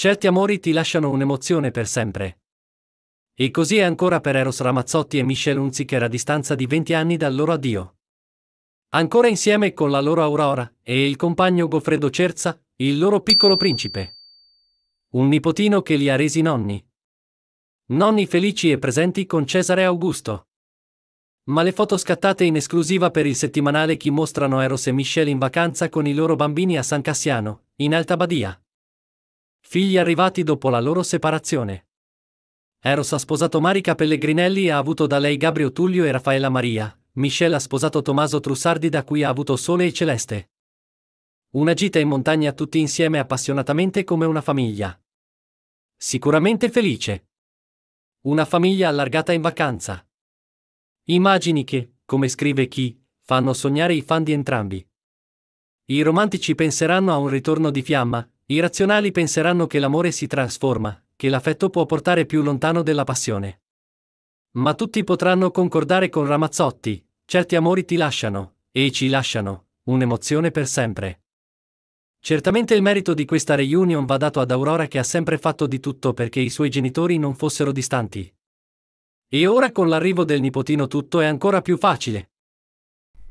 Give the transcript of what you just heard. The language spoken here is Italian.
Certi amori ti lasciano un'emozione per sempre. E così è ancora per Eros Ramazzotti e Michel Hunziker a distanza di 20 anni dal loro addio. Ancora insieme con la loro Aurora e il compagno Goffredo Cerza, il loro piccolo principe. Un nipotino che li ha resi nonni. Nonni felici e presenti con Cesare Augusto. Ma le foto scattate in esclusiva per il settimanale Chi mostrano Eros e Michel in vacanza con i loro bambini a San Cassiano, in Alta Badia. Figli arrivati dopo la loro separazione. Eros ha sposato Marica Pellegrinelli e ha avuto da lei Gabrio Tullio e Raffaella Maria. Michelle ha sposato Tommaso Trussardi da cui ha avuto Sole e Celeste. Una gita in montagna tutti insieme appassionatamente come una famiglia. Sicuramente felice. Una famiglia allargata in vacanza. Immagini che, come scrive chi, fanno sognare i fan di entrambi. I romantici penseranno a un ritorno di fiamma, i razionali penseranno che l'amore si trasforma, che l'affetto può portare più lontano della passione. Ma tutti potranno concordare con Ramazzotti, certi amori ti lasciano, e ci lasciano, un'emozione per sempre. Certamente il merito di questa reunion va dato ad Aurora che ha sempre fatto di tutto perché i suoi genitori non fossero distanti. E ora con l'arrivo del nipotino tutto è ancora più facile.